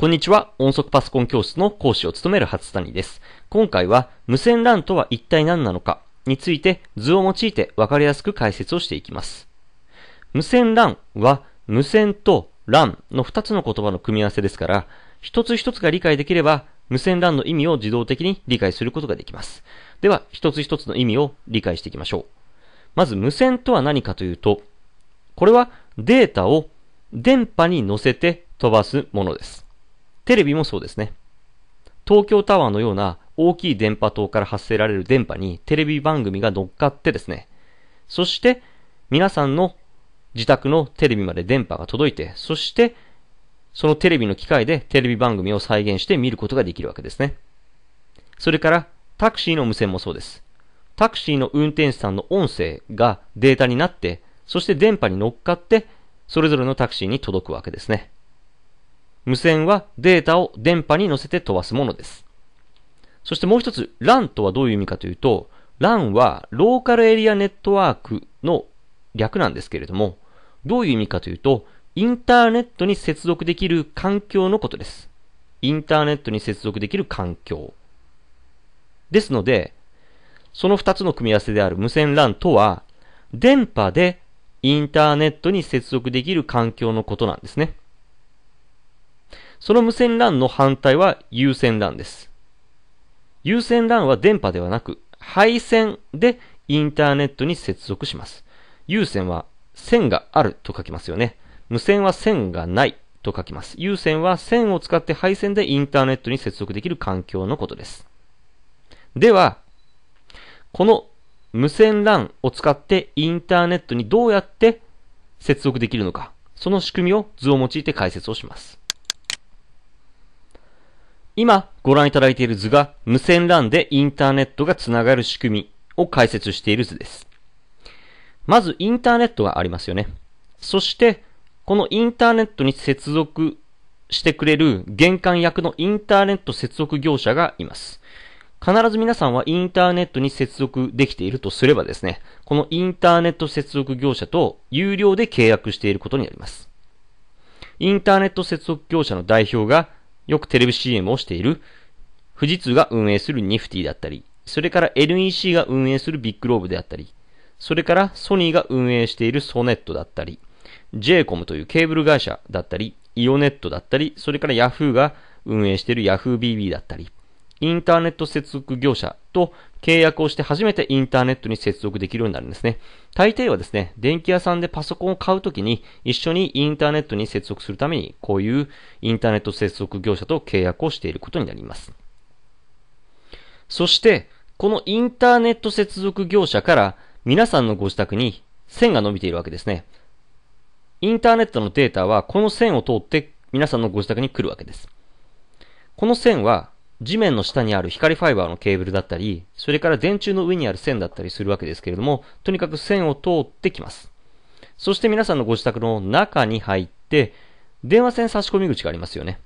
こんにちは、音速パソコン教室の講師を務める初谷です。今回は、無線 LAN とは一体何なのかについて図を用いて分かりやすく解説をしていきます。無線 LAN は、無線と LAN の2つの言葉の組み合わせですから、一つ一つが理解できれば、無線 LAN の意味を自動的に理解することができます。では、一つ一つの意味を理解していきましょう。まず、無線とは何かというと、これはデータを電波に乗せて飛ばすものです。テレビもそうですね。東京タワーのような大きい電波塔から発せられる電波にテレビ番組が乗っかってですね、そして皆さんの自宅のテレビまで電波が届いて、そしてそのテレビの機械でテレビ番組を再現して見ることができるわけですね。それからタクシーの無線もそうです。タクシーの運転手さんの音声がデータになって、そして電波に乗っかって、それぞれのタクシーに届くわけですね。無線はデータを電波に乗せて飛ばすものです。そしてもう一つ、LAN とはどういう意味かというと、LAN はローカルエリアネットワークの略なんですけれども、どういう意味かというと、インターネットに接続できる環境のことです。インターネットに接続できる環境。ですので、その二つの組み合わせである無線 LAN とは、電波でインターネットに接続できる環境のことなんですね。その無線 LAN の反対は有線 LAN です。有線 LAN は電波ではなく、配線でインターネットに接続します。有線は線があると書きますよね。無線は線がないと書きます。有線は線を使って配線でインターネットに接続できる環境のことです。では、この無線 LAN を使ってインターネットにどうやって接続できるのか、その仕組みを図を用いて解説をします。今ご覧いただいている図が無線 LAN でインターネットがつながる仕組みを解説している図です。まずインターネットがありますよね。そして、このインターネットに接続してくれる玄関役のインターネット接続業者がいます。必ず皆さんはインターネットに接続できているとすればですね、このインターネット接続業者と有料で契約していることになります。インターネット接続業者の代表がよくテレビ CM をしている、富士通が運営するニフティだったり、それから NEC が運営するビッグローブであったり、それからソニーが運営しているソネットだったり、JCOM というケーブル会社だったり、イオネットだったり、それから Yahoo が運営している YahooBB だったり、インターネット接続業者と契約をして初めてインターネットに接続できるようになるんですね。大抵はですね、電気屋さんでパソコンを買うときに一緒にインターネットに接続するためにこういうインターネット接続業者と契約をしていることになります。そして、このインターネット接続業者から皆さんのご自宅に線が伸びているわけですね。インターネットのデータはこの線を通って皆さんのご自宅に来るわけです。この線は地面の下にある光ファイバーのケーブルだったり、それから電柱の上にある線だったりするわけですけれども、とにかく線を通ってきます。そして皆さんのご自宅の中に入って、電話線差し込み口がありますよね。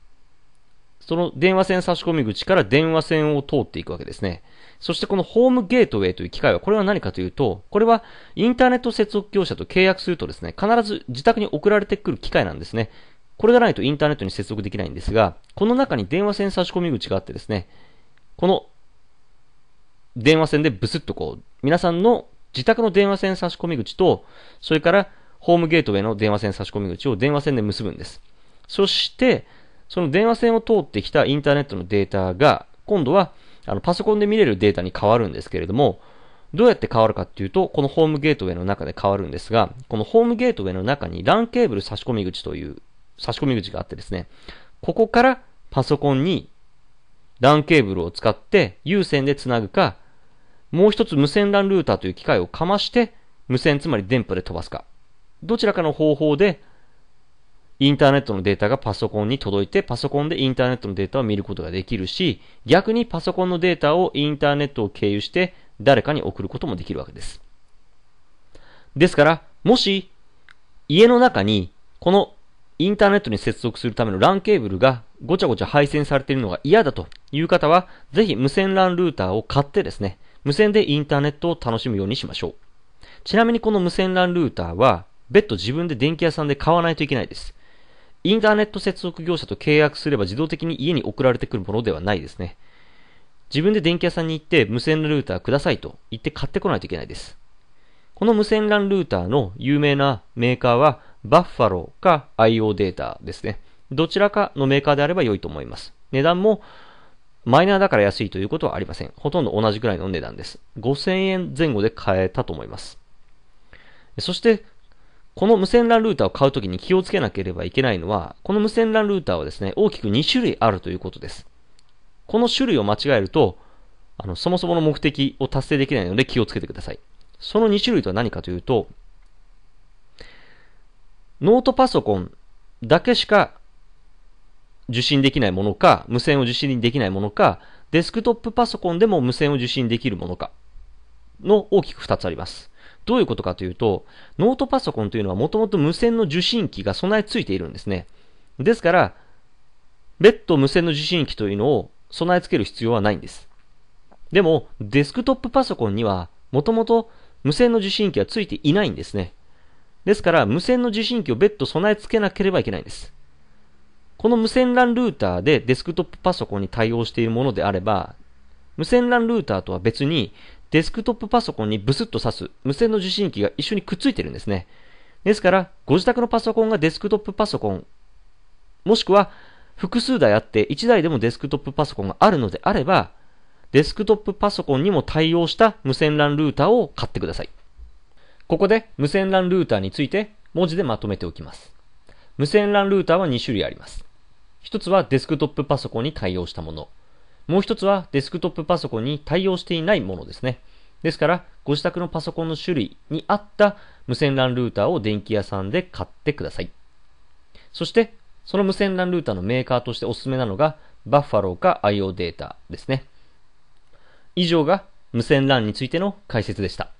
その電話線差し込み口から電話線を通っていくわけですね。そしてこのホームゲートウェイという機械は、これは何かというと、これはインターネット接続業者と契約するとですね、必ず自宅に送られてくる機械なんですね。これがないとインターネットに接続できないんですが、この中に電話線差し込み口があってですね、この電話線でブスッとこう、皆さんの自宅の電話線差し込み口と、それからホームゲートウェイの電話線差し込み口を電話線で結ぶんです。そして、その電話線を通ってきたインターネットのデータが、今度はあのパソコンで見れるデータに変わるんですけれども、どうやって変わるかっていうと、このホームゲートウェイの中で変わるんですが、このホームゲートウェイの中に LAN ケーブル差し込み口という差し込み口があってですね、ここからパソコンに LAN ケーブルを使って有線で繋ぐか、もう一つ無線 LAN ルーターという機械をかまして、無線つまり電波で飛ばすか。どちらかの方法で、インターネットのデータがパソコンに届いて、パソコンでインターネットのデータを見ることができるし、逆にパソコンのデータをインターネットを経由して誰かに送ることもできるわけです。ですから、もし、家の中に、このインターネットに接続するための LAN ケーブルがごちゃごちゃ配線されているのが嫌だという方は、ぜひ無線 LAN ルーターを買ってですね、無線でインターネットを楽しむようにしましょう。ちなみにこの無線 LAN ルーターは、別途自分で電気屋さんで買わないといけないです。インターネット接続業者と契約すれば自動的に家に送られてくるものではないですね。自分で電気屋さんに行って無線のルーターくださいと言って買ってこないといけないです。この無線 LAN ルーターの有名なメーカーはバッファローか IO データですね。どちらかのメーカーであれば良いと思います。値段もマイナーだから安いということはありません。ほとんど同じくらいの値段です。5000円前後で買えたと思います。そして、この無線 LAN ルーターを買うときに気をつけなければいけないのは、この無線 LAN ルーターはですね、大きく2種類あるということです。この種類を間違えると、あの、そもそもの目的を達成できないので気をつけてください。その2種類とは何かというと、ノートパソコンだけしか受信できないものか、無線を受信できないものか、デスクトップパソコンでも無線を受信できるものか、の大きく2つあります。どういうことかというと、ノートパソコンというのはもともと無線の受信機が備え付いているんですね。ですから、別途無線の受信機というのを備え付ける必要はないんです。でも、デスクトップパソコンにはもともと無線の受信機は付いていないんですね。ですから、無線の受信機を別途備え付けなければいけないんです。この無線 LAN ルーターでデスクトップパソコンに対応しているものであれば、無線 LAN ルーターとは別に、デスクトップパソコンにブスッと挿す無線の受信機が一緒にくっついてるんですね。ですから、ご自宅のパソコンがデスクトップパソコン、もしくは複数台あって1台でもデスクトップパソコンがあるのであれば、デスクトップパソコンにも対応した無線 LAN ルーターを買ってください。ここで無線 LAN ルーターについて文字でまとめておきます。無線 LAN ルーターは2種類あります。一つはデスクトップパソコンに対応したもの。もう一つはデスクトップパソコンに対応していないものですね。ですから、ご自宅のパソコンの種類に合った無線 LAN ルーターを電気屋さんで買ってください。そして、その無線 LAN ルーターのメーカーとしておすすめなのが、バッファローか IO データですね。以上が無線 LAN についての解説でした。